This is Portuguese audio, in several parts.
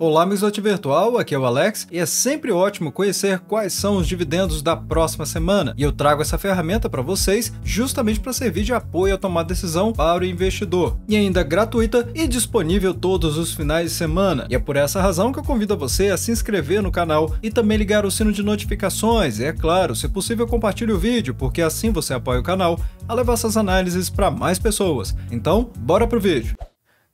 Olá, amigos do Virtual, aqui é o Alex e é sempre ótimo conhecer quais são os dividendos da próxima semana. E eu trago essa ferramenta para vocês justamente para servir de apoio a tomar decisão para o investidor. E ainda gratuita e disponível todos os finais de semana. E é por essa razão que eu convido você a se inscrever no canal e também ligar o sino de notificações. E é claro, se possível, compartilhe o vídeo, porque assim você apoia o canal a levar essas análises para mais pessoas. Então, bora pro vídeo.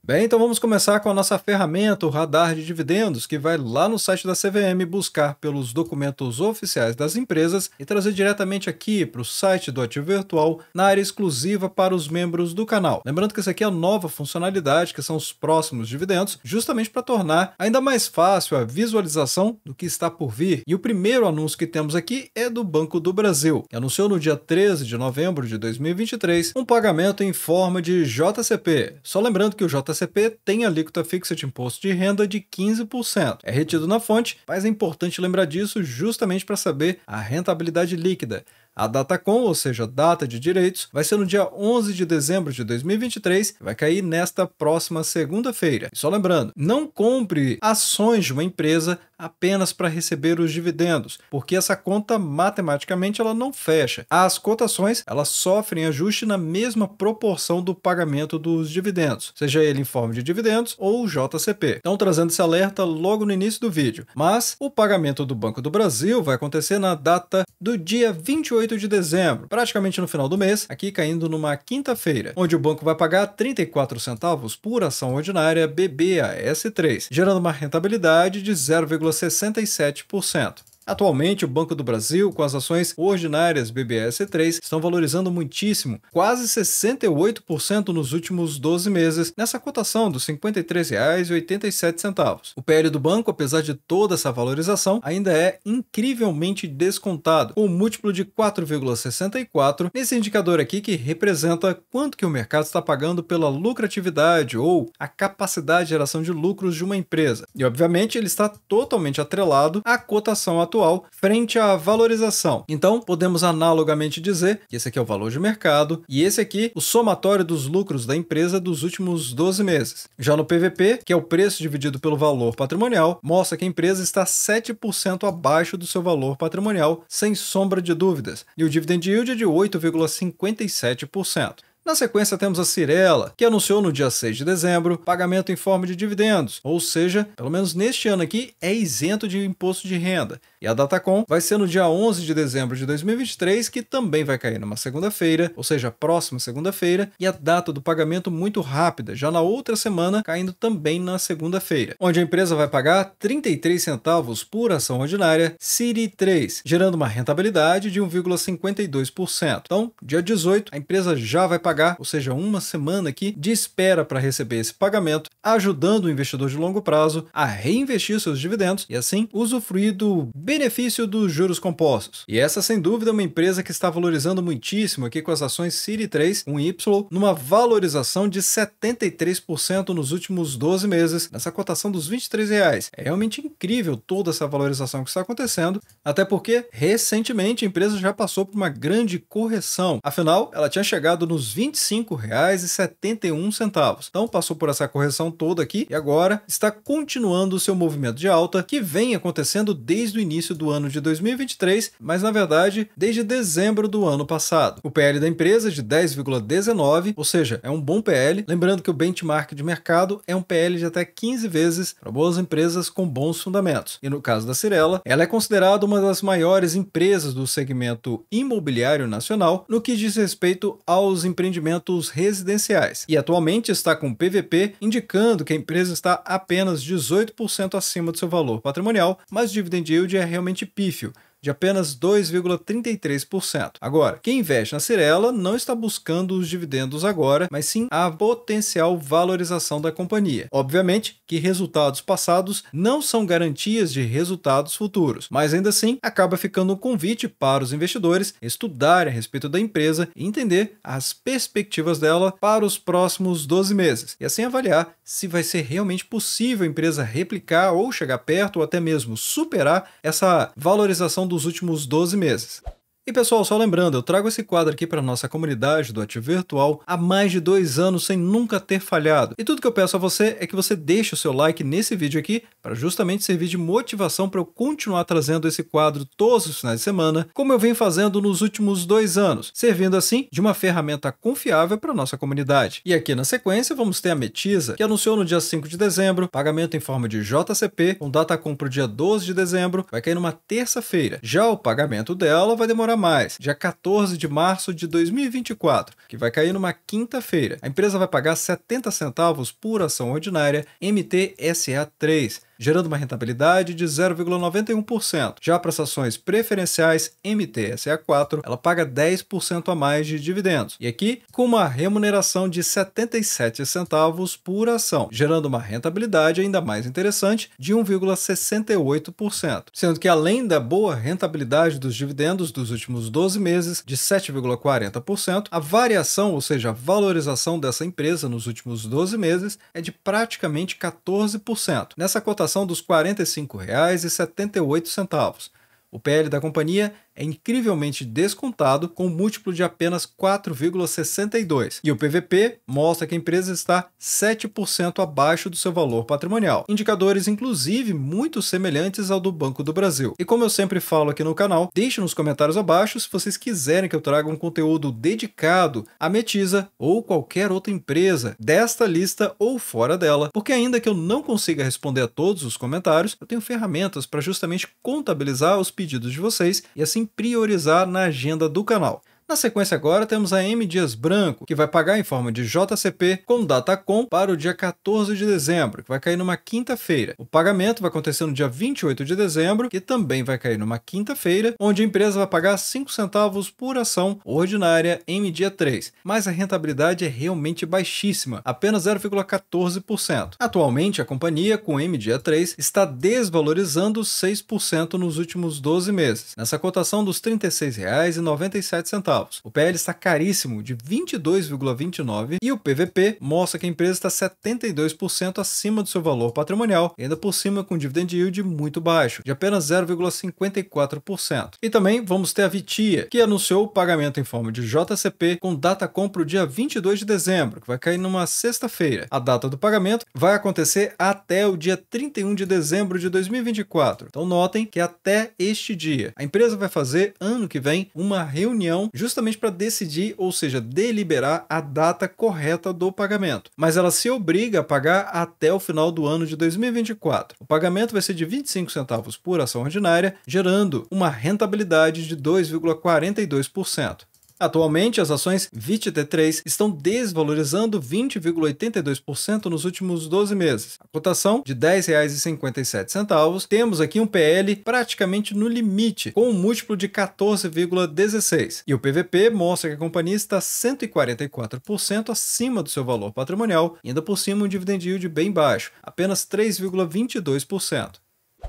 Bem, então vamos começar com a nossa ferramenta, o radar de dividendos, que vai lá no site da CVM buscar pelos documentos oficiais das empresas e trazer diretamente aqui para o site do Ativo Virtual na área exclusiva para os membros do canal. Lembrando que essa aqui é a nova funcionalidade, que são os próximos dividendos, justamente para tornar ainda mais fácil a visualização do que está por vir. E o primeiro anúncio que temos aqui é do Banco do Brasil, que anunciou no dia 13 de novembro de 2023 um pagamento em forma de JCP. Só lembrando que o JCP JCP tem alíquota fixa de imposto de renda de 15%. É retido na fonte, mas é importante lembrar disso justamente para saber a rentabilidade líquida. A data com, ou seja, data de direitos, vai ser no dia 11 de dezembro de 2023 e vai cair nesta próxima segunda-feira. Só lembrando, não compre ações de uma empresa apenas para receber os dividendos, porque essa conta matematicamente ela não fecha. As cotações elas sofrem ajuste na mesma proporção do pagamento dos dividendos, seja ele em forma de dividendos ou JCP. Então trazendo esse alerta logo no início do vídeo. Mas o pagamento do Banco do Brasil vai acontecer na data do dia 28 28 de dezembro, praticamente no final do mês, aqui caindo numa quinta-feira, onde o banco vai pagar 34 centavos por ação ordinária BBAS3, gerando uma rentabilidade de 0,67%. Atualmente, o Banco do Brasil, com as ações ordinárias BBS3, estão valorizando muitíssimo, quase 68% nos últimos 12 meses, nessa cotação dos R$ 53,87. O PL do banco, apesar de toda essa valorização, ainda é incrivelmente descontado, com um múltiplo de 4,64 nesse indicador aqui que representa quanto que o mercado está pagando pela lucratividade ou a capacidade de geração de lucros de uma empresa. E obviamente ele está totalmente atrelado à cotação atual atual frente à valorização. Então, podemos analogamente dizer que esse aqui é o valor de mercado e esse aqui o somatório dos lucros da empresa dos últimos 12 meses. Já no PVP, que é o preço dividido pelo valor patrimonial, mostra que a empresa está 7% abaixo do seu valor patrimonial, sem sombra de dúvidas, e o dividend yield é de 8,57%. Na sequência, temos a Cirela, que anunciou no dia 6 de dezembro pagamento em forma de dividendos, ou seja, pelo menos neste ano aqui, é isento de imposto de renda. E a Datacom vai ser no dia 11 de dezembro de 2023, que também vai cair numa segunda-feira, ou seja, próxima segunda-feira, e a data do pagamento muito rápida, já na outra semana, caindo também na segunda-feira, onde a empresa vai pagar 33 centavos por ação ordinária Siri 3, gerando uma rentabilidade de 1,52%. Então, dia 18, a empresa já vai pagar, ou seja, uma semana aqui de espera para receber esse pagamento, ajudando o investidor de longo prazo a reinvestir seus dividendos e assim usufruir do benefício dos juros compostos. E essa, sem dúvida, é uma empresa que está valorizando muitíssimo aqui com as ações Siri 3, um Y, numa valorização de 73% nos últimos 12 meses, nessa cotação dos 23 reais. É realmente incrível toda essa valorização que está acontecendo, até porque recentemente a empresa já passou por uma grande correção. Afinal, ela tinha chegado nos R$ 25,71. Então passou por essa correção toda aqui e agora está continuando o seu movimento de alta que vem acontecendo desde o início início do ano de 2023, mas na verdade desde dezembro do ano passado. O PL da empresa é de 10,19, ou seja, é um bom PL. Lembrando que o benchmark de mercado é um PL de até 15 vezes para boas empresas com bons fundamentos. E no caso da Cirela, ela é considerada uma das maiores empresas do segmento imobiliário nacional no que diz respeito aos empreendimentos residenciais. E atualmente está com PVP, indicando que a empresa está apenas 18% acima do seu valor patrimonial, mas dividend yield é realmente pífio de apenas 2,33%. Agora, quem investe na Cirela não está buscando os dividendos agora, mas sim a potencial valorização da companhia. Obviamente que resultados passados não são garantias de resultados futuros, mas ainda assim acaba ficando um convite para os investidores estudarem a respeito da empresa e entender as perspectivas dela para os próximos 12 meses e assim avaliar se vai ser realmente possível a empresa replicar ou chegar perto ou até mesmo superar essa valorização do dos últimos 12 meses. E pessoal, só lembrando, eu trago esse quadro aqui para nossa comunidade do Ativo Virtual há mais de dois anos sem nunca ter falhado. E tudo que eu peço a você é que você deixe o seu like nesse vídeo aqui para justamente servir de motivação para eu continuar trazendo esse quadro todos os finais de semana, como eu venho fazendo nos últimos dois anos, servindo assim de uma ferramenta confiável para nossa comunidade. E aqui na sequência vamos ter a Metisa, que anunciou no dia 5 de dezembro, pagamento em forma de JCP, com data compra dia 12 de dezembro, vai cair numa terça-feira. Já o pagamento dela vai demorar demora mais, dia 14 de março de 2024, que vai cair numa quinta-feira. A empresa vai pagar 70 centavos por ação ordinária MTSA3 gerando uma rentabilidade de 0,91%. Já para as ações preferenciais MTSA4, ela paga 10% a mais de dividendos. E aqui, com uma remuneração de 77 centavos por ação, gerando uma rentabilidade ainda mais interessante de 1,68%. Sendo que além da boa rentabilidade dos dividendos dos últimos 12 meses, de 7,40%, a variação, ou seja, a valorização dessa empresa nos últimos 12 meses é de praticamente 14%. Nessa cotação cotação dos R$ 45,78. O PL da companhia é incrivelmente descontado com um múltiplo de apenas 4,62 e o PVP mostra que a empresa está 7% abaixo do seu valor patrimonial. Indicadores, inclusive, muito semelhantes ao do Banco do Brasil. E como eu sempre falo aqui no canal, deixe nos comentários abaixo se vocês quiserem que eu traga um conteúdo dedicado à Metisa ou qualquer outra empresa desta lista ou fora dela, porque ainda que eu não consiga responder a todos os comentários, eu tenho ferramentas para justamente contabilizar os pedidos de vocês e assim priorizar na agenda do canal. Na sequência agora temos a M Dias Branco, que vai pagar em forma de JCP com Datacom para o dia 14 de dezembro, que vai cair numa quinta-feira. O pagamento vai acontecer no dia 28 de dezembro, que também vai cair numa quinta-feira, onde a empresa vai pagar 5 centavos por ação ordinária em dia 3, mas a rentabilidade é realmente baixíssima, apenas 0,14%. Atualmente, a companhia com M dia 3 está desvalorizando 6% nos últimos 12 meses, nessa cotação dos R$ 36,97 centavos. O PL está caríssimo, de 22,29 e o PVP mostra que a empresa está 72% acima do seu valor patrimonial, ainda por cima com um dividend yield muito baixo, de apenas 0,54%. E também vamos ter a Vitia, que anunciou o pagamento em forma de JCP com data compra o dia 22 de dezembro, que vai cair numa sexta-feira. A data do pagamento vai acontecer até o dia 31 de dezembro de 2024. Então notem que até este dia. A empresa vai fazer ano que vem uma reunião justamente para decidir, ou seja, deliberar a data correta do pagamento. Mas ela se obriga a pagar até o final do ano de 2024. O pagamento vai ser de 25 centavos por ação ordinária, gerando uma rentabilidade de 2,42%. Atualmente, as ações VIT-T3 estão desvalorizando 20,82% nos últimos 12 meses. A cotação de R$ 10,57, temos aqui um PL praticamente no limite, com um múltiplo de 14,16. E o PVP mostra que a companhia está 144% acima do seu valor patrimonial, ainda por cima um dividend yield bem baixo, apenas 3,22%.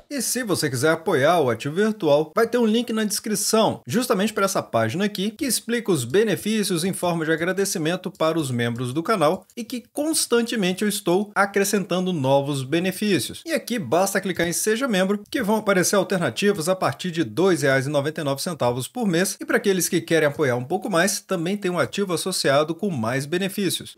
E se você quiser apoiar o Ativo Virtual, vai ter um link na descrição, justamente para essa página aqui, que explica os benefícios em forma de agradecimento para os membros do canal e que constantemente eu estou acrescentando novos benefícios. E aqui basta clicar em Seja Membro, que vão aparecer alternativas a partir de R$ 2,99 por mês. E para aqueles que querem apoiar um pouco mais, também tem um ativo associado com mais benefícios.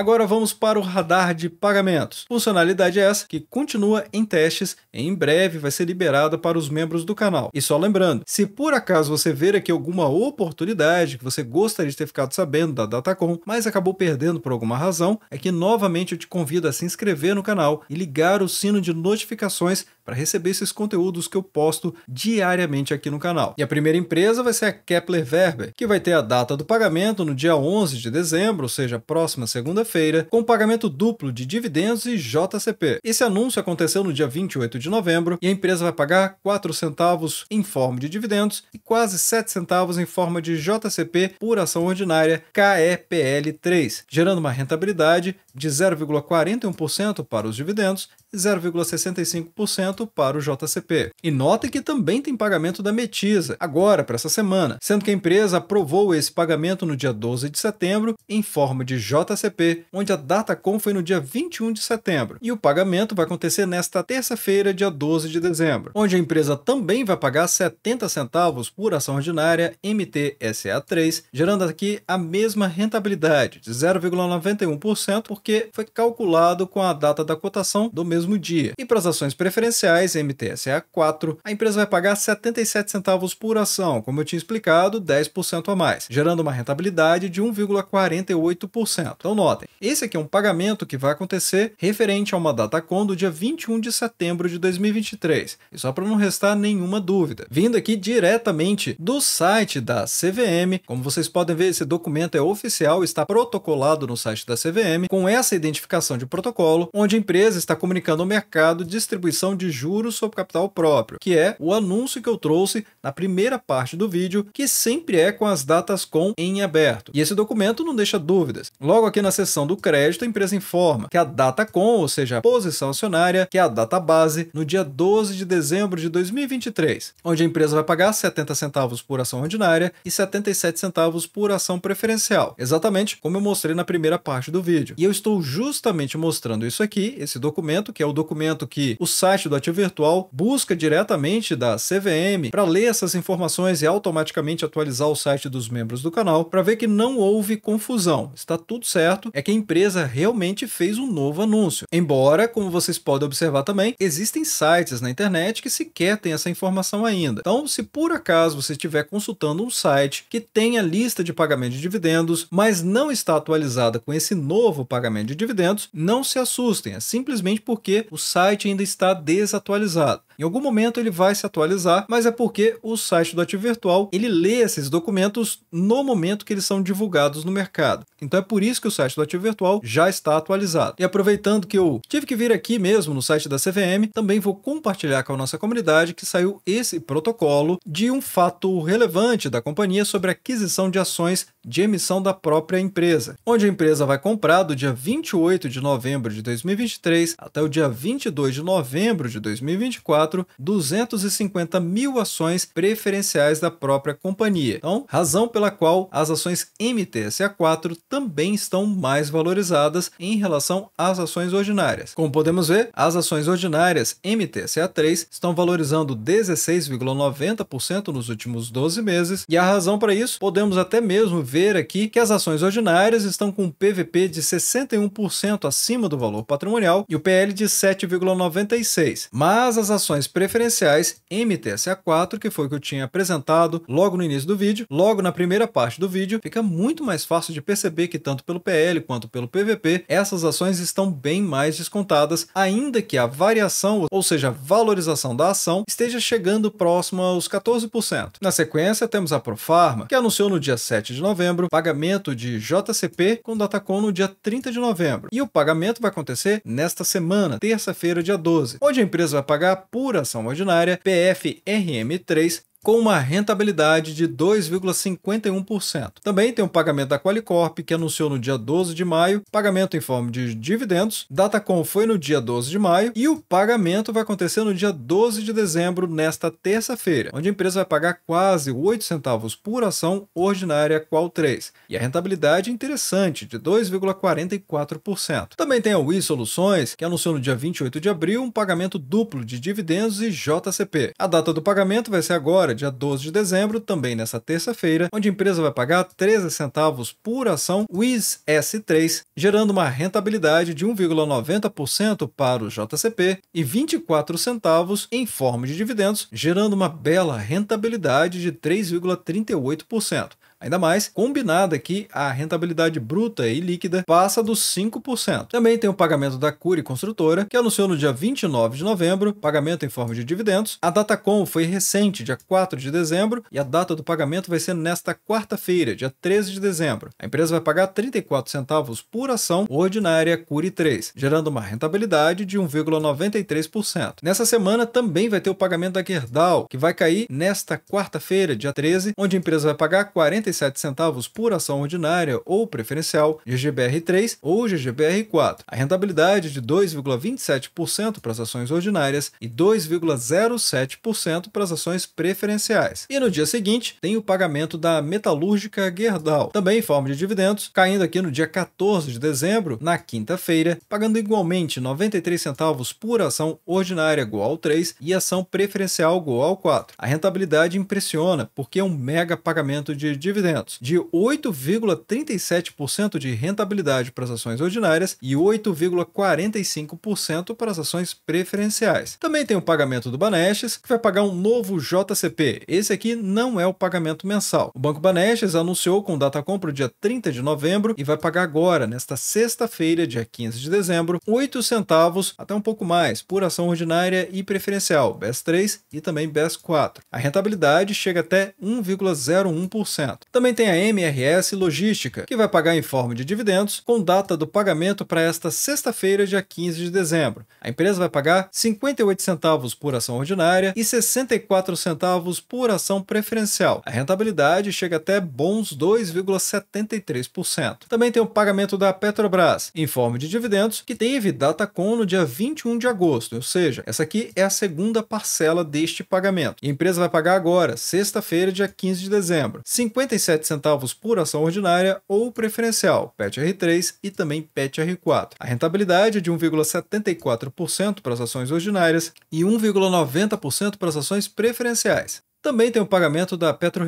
Agora vamos para o radar de pagamentos. Funcionalidade é essa que continua em testes e em breve vai ser liberada para os membros do canal. E só lembrando, se por acaso você ver aqui alguma oportunidade que você gostaria de ter ficado sabendo da Datacom, mas acabou perdendo por alguma razão, é que novamente eu te convido a se inscrever no canal e ligar o sino de notificações para receber esses conteúdos que eu posto diariamente aqui no canal. E a primeira empresa vai ser a Kepler Verber, que vai ter a data do pagamento no dia 11 de dezembro, ou seja, próxima segunda-feira, com pagamento duplo de dividendos e JCP. Esse anúncio aconteceu no dia 28 de novembro e a empresa vai pagar 4 centavos em forma de dividendos e quase 7 centavos em forma de JCP por ação ordinária KEPL3, gerando uma rentabilidade de 0,41% para os dividendos e 0,65% para o JCP. E note que também tem pagamento da Metisa, agora para essa semana, sendo que a empresa aprovou esse pagamento no dia 12 de setembro em forma de JCP, onde a data com foi no dia 21 de setembro. E o pagamento vai acontecer nesta terça-feira, dia 12 de dezembro, onde a empresa também vai pagar 70 centavos por ação ordinária MTSA3, gerando aqui a mesma rentabilidade de 0,91% porque porque foi calculado com a data da cotação do mesmo dia. E para as ações preferenciais, MTSA 4, a empresa vai pagar 77 centavos por ação, como eu tinha explicado, 10% a mais, gerando uma rentabilidade de 1,48%. Então notem, esse aqui é um pagamento que vai acontecer referente a uma data com do dia 21 de setembro de 2023. E só para não restar nenhuma dúvida, vindo aqui diretamente do site da CVM, como vocês podem ver, esse documento é oficial, está protocolado no site da CVM com essa identificação de protocolo, onde a empresa está comunicando ao mercado distribuição de juros sobre capital próprio, que é o anúncio que eu trouxe na primeira parte do vídeo, que sempre é com as datas com em aberto. E esse documento não deixa dúvidas. Logo aqui na seção do crédito, a empresa informa que a data com, ou seja, a posição acionária, que é a data base, no dia 12 de dezembro de 2023, onde a empresa vai pagar 70 centavos por ação ordinária e 77 centavos por ação preferencial, exatamente como eu mostrei na primeira parte do vídeo. E eu estou justamente mostrando isso aqui, esse documento, que é o documento que o site do Ativo Virtual busca diretamente da CVM para ler essas informações e automaticamente atualizar o site dos membros do canal para ver que não houve confusão. Está tudo certo, é que a empresa realmente fez um novo anúncio. Embora, como vocês podem observar também, existem sites na internet que sequer têm essa informação ainda. Então, se por acaso você estiver consultando um site que tem a lista de pagamento de dividendos, mas não está atualizada com esse novo pagamento pagamento de dividendos, não se assustem, é simplesmente porque o site ainda está desatualizado. Em algum momento ele vai se atualizar, mas é porque o site do ativo virtual, ele lê esses documentos no momento que eles são divulgados no mercado. Então é por isso que o site do ativo virtual já está atualizado. E aproveitando que eu tive que vir aqui mesmo no site da CVM, também vou compartilhar com a nossa comunidade que saiu esse protocolo de um fato relevante da companhia sobre aquisição de ações de emissão da própria empresa, onde a empresa vai comprar do dia 28 de novembro de 2023 até o dia 22 de novembro de 2024 2024 250 mil ações preferenciais da própria companhia. Então, razão pela qual as ações MTSA4 também estão mais valorizadas em relação às ações ordinárias. Como podemos ver, as ações ordinárias MTSA3 estão valorizando 16,90% nos últimos 12 meses, e a razão para isso podemos até mesmo ver aqui que as ações ordinárias estão com um PVP de 61% acima do valor patrimonial e o PL de 7,96%. Mas as ações condições preferenciais MTSA4, que foi o que eu tinha apresentado logo no início do vídeo, logo na primeira parte do vídeo, fica muito mais fácil de perceber que tanto pelo PL quanto pelo PVP, essas ações estão bem mais descontadas, ainda que a variação, ou seja, a valorização da ação, esteja chegando próximo aos 14%. Na sequência, temos a Profarma, que anunciou no dia 7 de novembro pagamento de JCP com Datacom no dia 30 de novembro. E o pagamento vai acontecer nesta semana, terça-feira, dia 12, onde a empresa vai pagar por perfuração ordinária, PFRM3, com uma rentabilidade de 2,51%. Também tem o pagamento da Qualicorp, que anunciou no dia 12 de maio, pagamento em forma de dividendos, Datacom foi no dia 12 de maio e o pagamento vai acontecer no dia 12 de dezembro, nesta terça-feira, onde a empresa vai pagar quase 8 centavos por ação ordinária Qual 3. E a rentabilidade é interessante, de 2,44%. Também tem a Wii Soluções, que anunciou no dia 28 de abril um pagamento duplo de dividendos e JCP. A data do pagamento vai ser agora, agora, dia 12 de dezembro, também nessa terça-feira, onde a empresa vai pagar 13 centavos por ação WIS S3, gerando uma rentabilidade de 1,90% para o JCP e 24 centavos em forma de dividendos, gerando uma bela rentabilidade de 3,38%. Ainda mais, combinada aqui, a rentabilidade bruta e líquida passa dos 5%. Também tem o pagamento da Cury Construtora, que anunciou no dia 29 de novembro, pagamento em forma de dividendos. A Datacom foi recente, dia 4 de dezembro, e a data do pagamento vai ser nesta quarta-feira, dia 13 de dezembro. A empresa vai pagar 34 centavos por ação ordinária Cury 3, gerando uma rentabilidade de 1,93%. Nessa semana também vai ter o pagamento da Gerdau, que vai cair nesta quarta-feira, dia 13, onde a empresa vai pagar 40 centavos por ação ordinária ou preferencial, GGBR3 ou GGBR4. A rentabilidade é de 2,27% para as ações ordinárias e 2,07% para as ações preferenciais. E no dia seguinte, tem o pagamento da metalúrgica Gerdau, também em forma de dividendos, caindo aqui no dia 14 de dezembro, na quinta-feira, pagando igualmente 93 centavos por ação ordinária Goal 3 e ação preferencial Goal 4. A rentabilidade impressiona porque é um mega pagamento de dividendos dividendos, de 8,37% de rentabilidade para as ações ordinárias e 8,45% para as ações preferenciais. Também tem o pagamento do Banestes, que vai pagar um novo JCP. Esse aqui não é o pagamento mensal. O Banco Banestes anunciou com data compra dia 30 de novembro e vai pagar agora, nesta sexta-feira, dia 15 de dezembro, 8 centavos, até um pouco mais, por ação ordinária e preferencial, BES 3 e também BES 4. A rentabilidade chega até 1,01%. Também tem a MRS Logística, que vai pagar em forma de dividendos, com data do pagamento para esta sexta-feira, dia 15 de dezembro. A empresa vai pagar 58 centavos por ação ordinária e 64 centavos por ação preferencial. A rentabilidade chega até bons 2,73%. Também tem o pagamento da Petrobras, em forma de dividendos, que teve data com no dia 21 de agosto, ou seja, essa aqui é a segunda parcela deste pagamento. E a empresa vai pagar agora, sexta-feira, dia 15 de dezembro, 55 37 centavos por ação ordinária ou preferencial, PET R3 e também PET R4. A rentabilidade é de 1,74% para as ações ordinárias e 1,90% para as ações preferenciais. Também tem o pagamento da Petro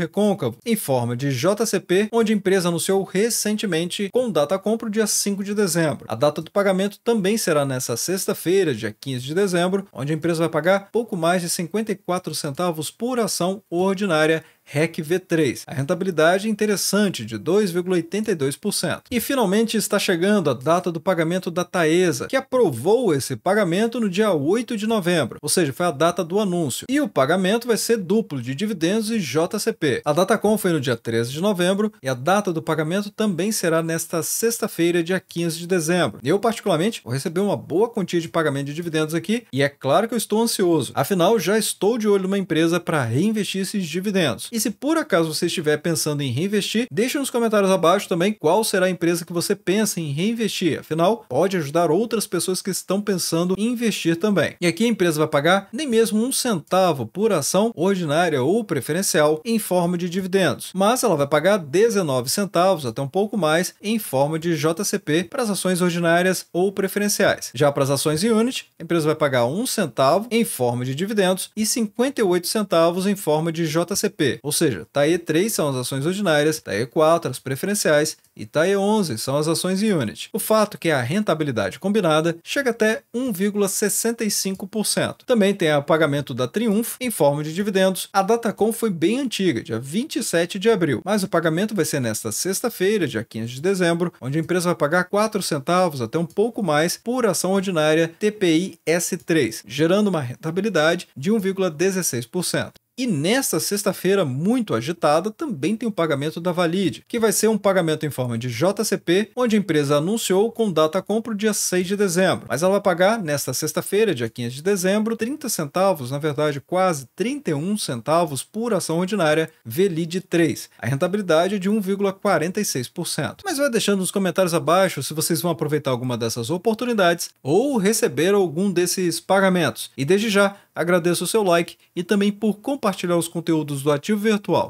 em forma de JCP, onde a empresa anunciou recentemente com data compra dia 5 de dezembro. A data do pagamento também será nesta sexta-feira, dia 15 de dezembro, onde a empresa vai pagar pouco mais de 54 centavos por ação ordinária REC V3. A rentabilidade é interessante de 2,82%. E finalmente está chegando a data do pagamento da Taesa, que aprovou esse pagamento no dia 8 de novembro, ou seja, foi a data do anúncio. E o pagamento vai ser duplo de dividendos e JCP. A data com foi no dia 13 de novembro e a data do pagamento também será nesta sexta-feira, dia 15 de dezembro. Eu, particularmente, vou receber uma boa quantia de pagamento de dividendos aqui e é claro que eu estou ansioso. Afinal, já estou de olho numa empresa para reinvestir esses dividendos. E se por acaso você estiver pensando em reinvestir, deixe nos comentários abaixo também qual será a empresa que você pensa em reinvestir. Afinal, pode ajudar outras pessoas que estão pensando em investir também. E aqui a empresa vai pagar nem mesmo um centavo por ação ordinária ou preferencial em forma de dividendos, mas ela vai pagar 19 centavos, até um pouco mais, em forma de JCP para as ações ordinárias ou preferenciais. Já para as ações Unit, a empresa vai pagar um centavo em forma de dividendos e 58 centavos em forma de JCP. Ou seja, TAE 3 são as ações ordinárias, TAE 4 as preferenciais e TAE 11 são as ações em unit. O fato é que a rentabilidade combinada chega até 1,65%. Também tem o pagamento da Triumph em forma de dividendos. A Datacom foi bem antiga, dia 27 de abril, mas o pagamento vai ser nesta sexta-feira, dia 15 de dezembro, onde a empresa vai pagar 4 centavos até um pouco mais por ação ordinária TPI S3, gerando uma rentabilidade de 1,16%. E nesta sexta-feira muito agitada também tem o pagamento da Valide, que vai ser um pagamento em forma de JCP, onde a empresa anunciou com data compra dia 6 de dezembro. Mas ela vai pagar nesta sexta-feira, dia 15 de dezembro, 30 centavos, na verdade quase 31 centavos por ação ordinária VLID 3. A rentabilidade é de 1,46%. Mas vai deixando nos comentários abaixo se vocês vão aproveitar alguma dessas oportunidades ou receber algum desses pagamentos. E desde já, Agradeço o seu like e também por compartilhar os conteúdos do Ativo Virtual.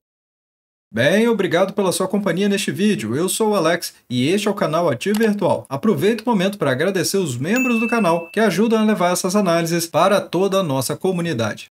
Bem, obrigado pela sua companhia neste vídeo. Eu sou o Alex e este é o canal Ativo Virtual. Aproveito o momento para agradecer os membros do canal que ajudam a levar essas análises para toda a nossa comunidade.